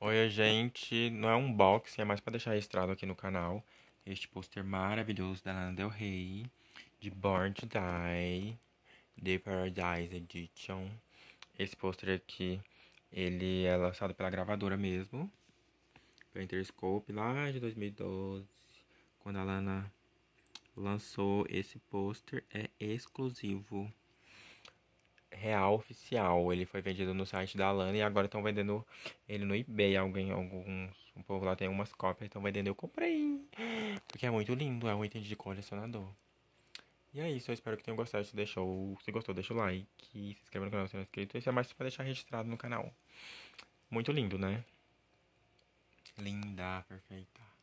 Oi, gente. Não é um box, é mais para deixar registrado aqui no canal este pôster maravilhoso da Lana Del Rey, de Born to Die, The Paradise Edition. Esse pôster aqui, ele é lançado pela gravadora mesmo, pela Interscope, lá de 2012, quando a Lana lançou esse pôster, é exclusivo real oficial. Ele foi vendido no site da Lana e agora estão vendendo ele no eBay. Alguém, alguns, um povo lá tem umas cópias, estão vendendo. Eu comprei, porque é muito lindo, é um item de colecionador. E é isso, eu espero que tenham gostado. Se, deixou, se gostou, deixa o like, se inscreva no canal se não é inscrito. se é mais pra deixar registrado no canal. Muito lindo, né? Linda, perfeita.